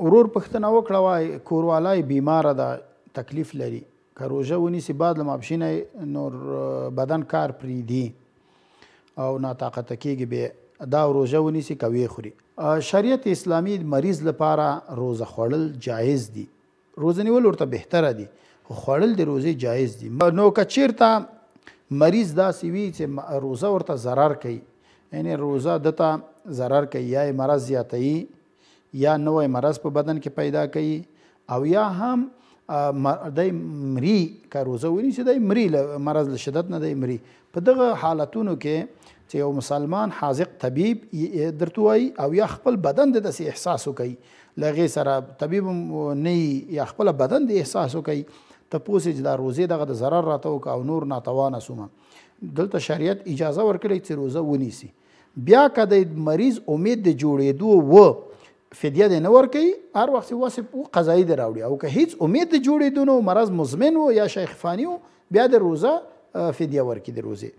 ورور پښتنه وکړه وای کوروالای بیمار ده تکلیف لري که روژه ونیسي بعد له ماپښینه نور بدن کار پریدي او ناطاقته کیږي به دا روژه ونیسي کوي خوري شریعت اسلامی مریض لپاره روزه خوړل جایز دي روزه نیول ورته بهتره دي خوړل د روزي جایز دي نو که چیرته مریض دا سوي چې روزه ورته zarar کوي یعنی روزه دته zarar کوي یا مرض زیاتوي یا نوې مرض په بدن کې پیدا کوي او یا هم د مری کاروزه ونی چې د مری مرض له شدت نه د مری په دغه حالتونو کې چې یو مسلمان حاذق طبيب درتوي او یا خپل بدن د داسې احساس وکي لغه سره طبيب نه یا خپل بدن د احساس وکي ته پوسې چې دا روزه دغه د zarar راته او نور ناتوانه سومه دلته شریعت اجازه ورکړي چې روزه ونیسي بیا کده مریض امید د جوړېدو و فدیه دې نه ورکي هر وخت واسب او قضایي دراوړي او که هیڅ امید د جوړېدنو مرض مزمن وو یا شیخ فانی وو بیا د روزه فدیه ورکي د روزه